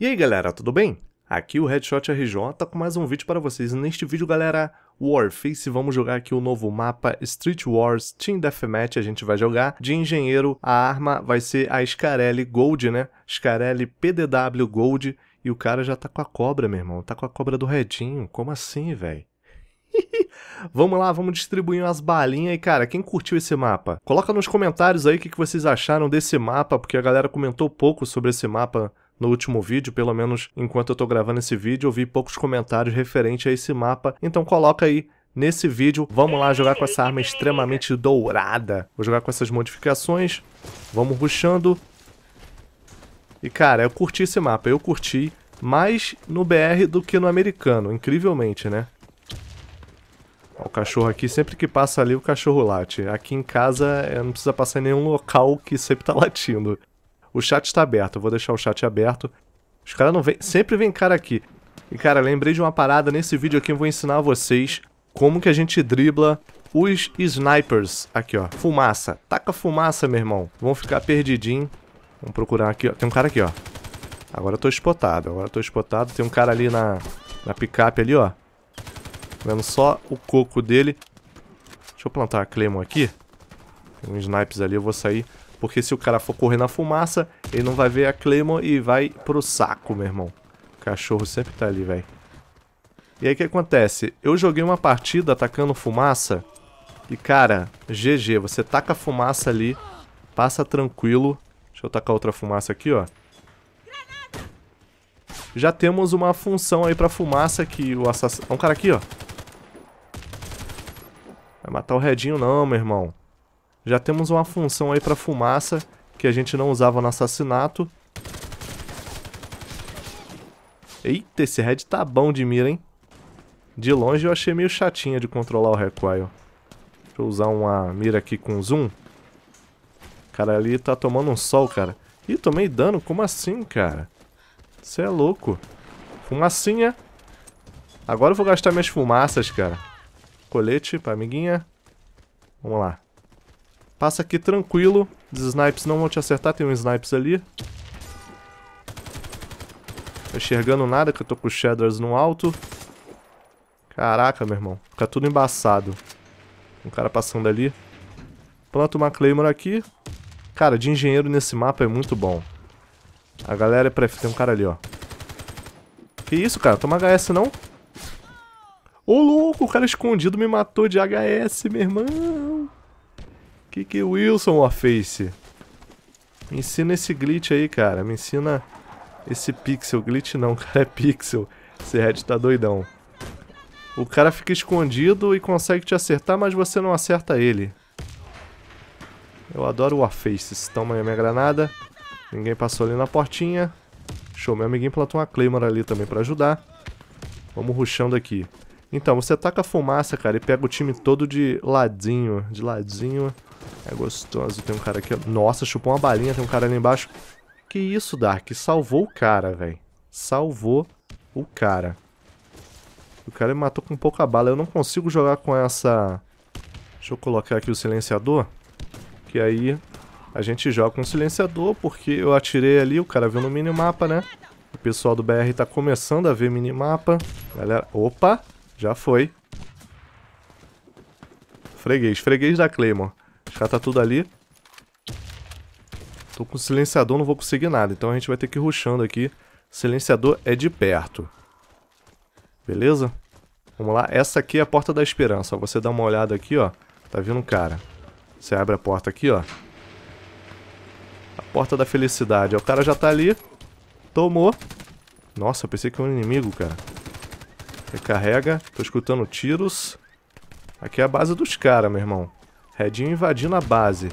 E aí galera, tudo bem? Aqui o Headshot RJ tá com mais um vídeo para vocês. Neste vídeo galera, Warface, vamos jogar aqui o novo mapa Street Wars Team Deathmatch, a gente vai jogar de engenheiro, a arma vai ser a Scarelli Gold, né? Scarelli PDW Gold e o cara já tá com a cobra, meu irmão, tá com a cobra do Redinho, como assim, velho? vamos lá, vamos distribuir umas balinhas. aí, cara, quem curtiu esse mapa? Coloca nos comentários aí o que vocês acharam desse mapa, porque a galera comentou pouco sobre esse mapa no último vídeo, pelo menos enquanto eu tô gravando esse vídeo, eu vi poucos comentários referente a esse mapa, então coloca aí nesse vídeo. Vamos lá jogar com essa arma extremamente dourada. Vou jogar com essas modificações. Vamos ruxando. E cara, eu curti esse mapa, eu curti mais no BR do que no americano, incrivelmente, né? o cachorro aqui, sempre que passa ali o cachorro late. Aqui em casa eh, não precisa passar em nenhum local que sempre tá latindo. O chat está aberto, eu vou deixar o chat aberto. Os caras não vêm... Sempre vem cara aqui. E, cara, lembrei de uma parada nesse vídeo aqui, eu vou ensinar a vocês como que a gente dribla os snipers. Aqui, ó. Fumaça. Taca fumaça, meu irmão. Vão ficar perdidinho. Vamos procurar aqui, ó. Tem um cara aqui, ó. Agora eu tô espotado, agora eu tô espotado. Tem um cara ali na, na picape ali, ó. Vendo só o coco dele. Deixa eu plantar a Clemon aqui. Tem uns snipes ali, eu vou sair. Porque se o cara for correr na fumaça, ele não vai ver a Claymore e vai pro saco, meu irmão. O cachorro sempre tá ali, velho. E aí o que acontece? Eu joguei uma partida atacando fumaça. E cara, GG, você taca a fumaça ali, passa tranquilo. Deixa eu tacar outra fumaça aqui, ó. Já temos uma função aí pra fumaça que o assassino... É um cara aqui, ó. Vai matar o redinho não, meu irmão. Já temos uma função aí para fumaça, que a gente não usava no assassinato. Eita, esse Red tá bom de mira, hein? De longe eu achei meio chatinha de controlar o recoil. Deixa eu usar uma mira aqui com zoom. Cara, ali tá tomando um sol, cara. Ih, tomei dano? Como assim, cara? Você é louco. Fumacinha. Agora eu vou gastar minhas fumaças, cara. Colete pra amiguinha. Vamos lá. Passa aqui tranquilo. Os snipes não vão te acertar. Tem um snipes ali. Tô enxergando nada, que eu tô com os shaders no alto. Caraca, meu irmão. Fica tudo embaçado. Um cara passando ali. Planta uma Claymore aqui. Cara, de engenheiro nesse mapa é muito bom. A galera é pra... Tem um cara ali, ó. Que isso, cara? Toma HS, não? Ô, louco! O cara escondido me matou de HS, meu irmão! Que que Wilson a face? Me ensina esse glitch aí, cara. Me ensina esse pixel. Glitch não, cara, é pixel. Esse red tá doidão. O cara fica escondido e consegue te acertar, mas você não acerta ele. Eu adoro o face Toma aí minha granada. Ninguém passou ali na portinha. Show, meu amiguinho plantou uma Claymore ali também pra ajudar. Vamos ruxando aqui. Então, você ataca a fumaça, cara, e pega o time todo de ladinho. De ladinho. É gostoso. Tem um cara aqui, ó. Nossa, chupou uma balinha. Tem um cara ali embaixo. Que isso, Dark? Salvou o cara, velho. Salvou o cara. O cara me matou com pouca bala. Eu não consigo jogar com essa... Deixa eu colocar aqui o silenciador. Que aí a gente joga com o silenciador, porque eu atirei ali, o cara viu no minimapa, né? O pessoal do BR tá começando a ver minimapa. Galera, opa, já foi. Freguês, freguês da Claymore. Cara, tá tudo ali. Tô com silenciador, não vou conseguir nada. Então a gente vai ter que ir ruxando aqui. Silenciador é de perto. Beleza? Vamos lá. Essa aqui é a porta da esperança. você dá uma olhada aqui, ó. Tá vindo um cara. Você abre a porta aqui, ó. A porta da felicidade. o cara já tá ali. Tomou. Nossa, eu pensei que era um inimigo, cara. Recarrega. Tô escutando tiros. Aqui é a base dos caras, meu irmão. Redinho invadindo a base.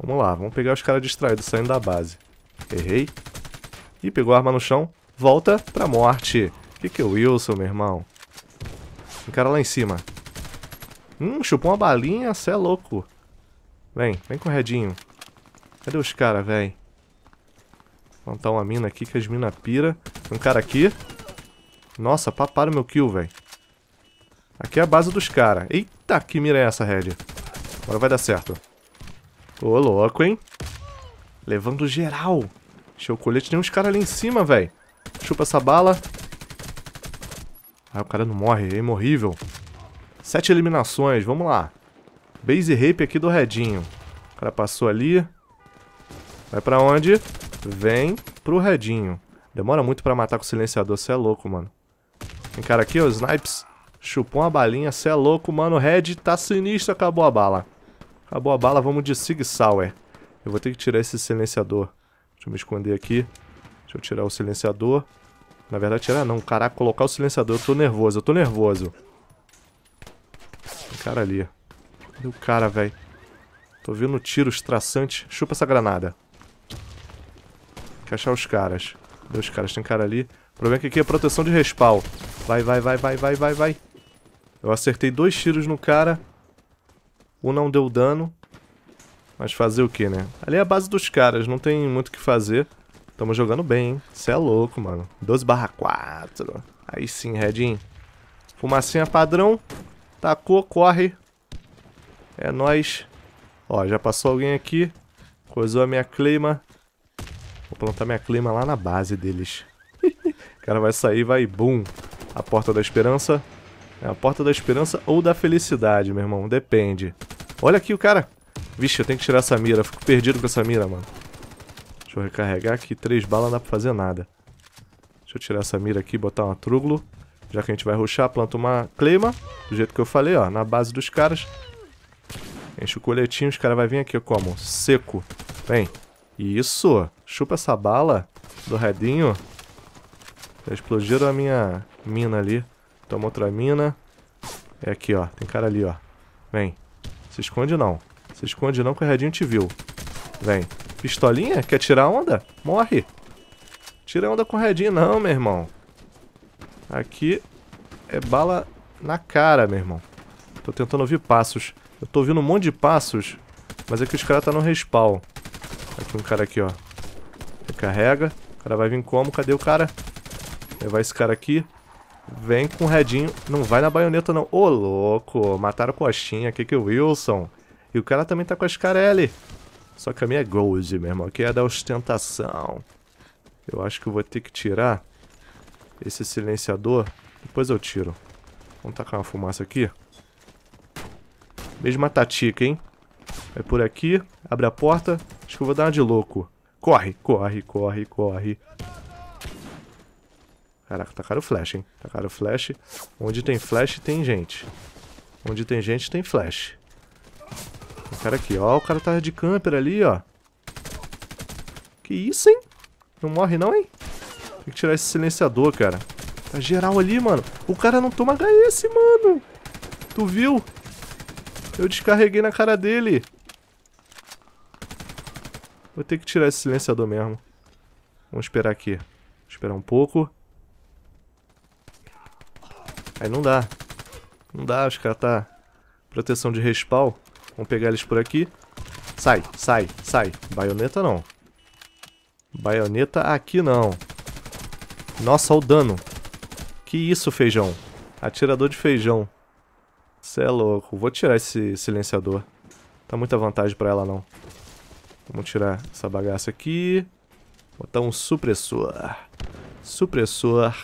Vamos lá, vamos pegar os caras distraídos saindo da base. Errei. Ih, pegou a arma no chão. Volta pra morte. Que que é o Wilson, meu irmão? Tem cara lá em cima. Hum, chupou uma balinha, cê é louco. Vem, vem com o Redinho. Cadê os caras, velho? Plantar uma mina aqui que as mina pira. Tem um cara aqui. Nossa, paparam meu kill, velho. Aqui é a base dos caras. Eita, que mira é essa, Red? Agora vai dar certo. Ô, louco, hein? Levando geral. Encheu o colete. Tem uns caras ali em cima, velho. Chupa essa bala. Ah, o cara não morre. É imorrível. Sete eliminações. Vamos lá. Base rape aqui do Redinho. O cara passou ali. Vai pra onde? Vem pro Redinho. Demora muito pra matar com o silenciador. Você é louco, mano. Tem cara aqui, ó. Snipes. Chupou uma balinha, cê é louco, mano. Red tá sinistro, acabou a bala. Acabou a bala, vamos de Sig Sauer. Eu vou ter que tirar esse silenciador. Deixa eu me esconder aqui. Deixa eu tirar o silenciador. Na verdade, tirar não. Caraca, colocar o silenciador. Eu tô nervoso, eu tô nervoso. Tem cara ali. Cadê o cara, velho? Tô vendo tiros traçantes. Chupa essa granada. Tem que achar os caras. Cadê os caras? Tem cara ali. O problema é que aqui é proteção de respawn. Vai, vai, vai, vai, vai, vai, vai. Eu acertei dois tiros no cara. Um não deu dano. Mas fazer o que, né? Ali é a base dos caras, não tem muito o que fazer. Tamo jogando bem, hein? Cê é louco, mano. 12 barra 4. Aí sim, Redinho. Fumacinha padrão. Tacou, corre. É nóis. Ó, já passou alguém aqui. Coisou a minha clima. Vou plantar minha clima lá na base deles. o cara vai sair, vai, bum. A porta da esperança. É a porta da esperança ou da felicidade, meu irmão. Depende. Olha aqui o cara. Vixe, eu tenho que tirar essa mira. Fico perdido com essa mira, mano. Deixa eu recarregar que três balas não dá pra fazer nada. Deixa eu tirar essa mira aqui e botar uma truglo. Já que a gente vai ruxar, planta uma clima. Do jeito que eu falei, ó. Na base dos caras. Enche o coletinho. Os caras vão vir aqui como? Seco. Vem. Isso. Chupa essa bala do redinho. Já explodiram a minha mina ali. Toma outra mina. É aqui, ó. Tem cara ali, ó. Vem. Se esconde não. Se esconde não que o Redinho te viu. Vem. Pistolinha? Quer tirar onda? Morre. Tira onda com o Redinho não, meu irmão. Aqui é bala na cara, meu irmão. Tô tentando ouvir passos. Eu tô ouvindo um monte de passos, mas é que os caras tá no respawn. Aqui um cara aqui, ó. Recarrega. O cara vai vir como? Cadê o cara? Levar esse cara aqui. Vem com o redinho. Não vai na baioneta, não. Ô, oh, louco. Mataram o Coxinha aqui que é o Wilson. E o cara também tá com a Scarelli. Só que a minha é gold, meu irmão. Aqui é da ostentação. Eu acho que eu vou ter que tirar esse silenciador. Depois eu tiro. Vamos tacar uma fumaça aqui. Mesma tática, hein? Vai é por aqui, abre a porta. Acho que eu vou dar uma de louco. Corre, corre, corre, corre. Caraca, tacaram flash, hein? Tacaram flash. Onde tem flash, tem gente. Onde tem gente, tem flash. O cara aqui, ó. O cara tá de camper ali, ó. Que isso, hein? Não morre não, hein? Tem que tirar esse silenciador, cara. Tá geral ali, mano. O cara não toma HS, mano. Tu viu? Eu descarreguei na cara dele. Vou ter que tirar esse silenciador mesmo. Vamos esperar aqui. Vou esperar um pouco. Aí não dá. Não dá, os caras tá... Proteção de respawn. Vamos pegar eles por aqui. Sai, sai, sai. Baioneta não. Baioneta aqui não. Nossa, olha o dano. Que isso, feijão. Atirador de feijão. Cê é louco. Vou tirar esse silenciador. Tá muita vantagem pra ela, não. Vamos tirar essa bagaça aqui. Botar um supressor. Supressor.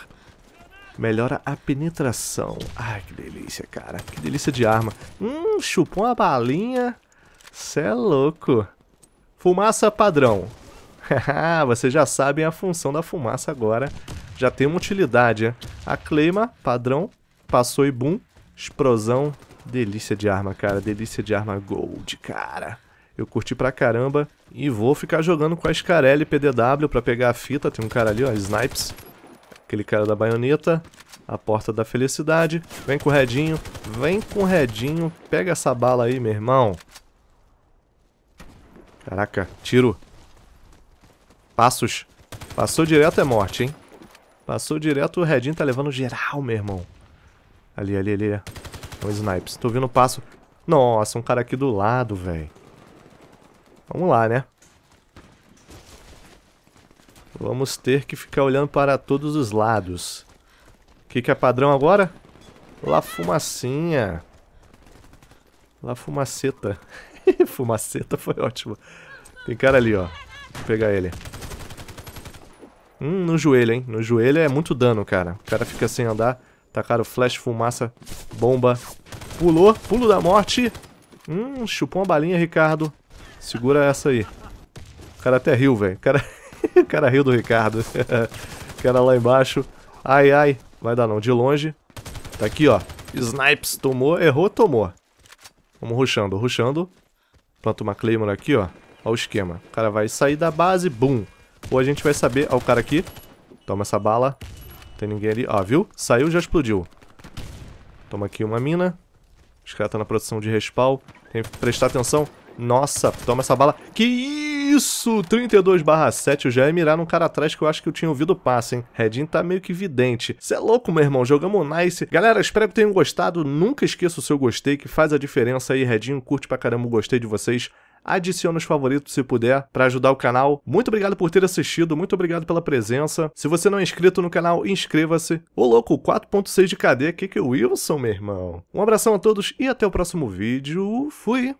Melhora a penetração. Ai, que delícia, cara. Que delícia de arma. Hum, chupou uma balinha. Cê é louco. Fumaça padrão. Vocês já sabem a função da fumaça agora. Já tem uma utilidade, A Cleima, padrão, passou e boom. Explosão. Delícia de arma, cara. Delícia de arma gold, cara. Eu curti pra caramba. E vou ficar jogando com a Scarelli PDW pra pegar a fita. Tem um cara ali, ó, Snipes. Aquele cara da baioneta. A porta da felicidade. Vem com o redinho. Vem com o redinho. Pega essa bala aí, meu irmão. Caraca, tiro. Passos. Passou direto é morte, hein? Passou direto, o redinho tá levando geral, meu irmão. Ali, ali, ali. É um snipes. Tô vendo o passo. Nossa, um cara aqui do lado, velho. Vamos lá, né? Vamos ter que ficar olhando para todos os lados. O que, que é padrão agora? Lá fumacinha. Lá fumaceta. fumaceta foi ótimo. Tem cara ali, ó. Vou pegar ele. Hum, no joelho, hein? No joelho é muito dano, cara. O cara fica sem andar. Tacaram tá flash, fumaça, bomba. Pulou, pulo da morte. Hum, chupou uma balinha, Ricardo. Segura essa aí. O cara até riu, velho. O cara... o cara riu do Ricardo. o cara lá embaixo. Ai, ai. Vai dar não, de longe. Tá aqui, ó. Snipes, tomou, errou, tomou. Vamos ruxando, ruxando. Planta uma Claymore aqui, ó. Ó o esquema. O cara vai sair da base, bum. Ou a gente vai saber... Ó o cara aqui. Toma essa bala. tem ninguém ali. Ó, viu? Saiu, já explodiu. Toma aqui uma mina. Os caras estão tá na proteção de respawn. Tem que prestar atenção. Nossa, toma essa bala. Que isso? isso! 32 7, eu já ia mirar num cara atrás que eu acho que eu tinha ouvido o passe, hein? Redin tá meio que vidente. Cê é louco, meu irmão, jogamos nice. Galera, espero que tenham gostado, nunca esqueça o seu gostei que faz a diferença aí, Redinho, curte pra caramba o gostei de vocês adicione os favoritos se puder para ajudar o canal. Muito obrigado por ter assistido, muito obrigado pela presença. Se você não é inscrito no canal, inscreva-se. Ô louco, 4.6 de KD, que que é Wilson, meu irmão. Um abração a todos e até o próximo vídeo. Fui.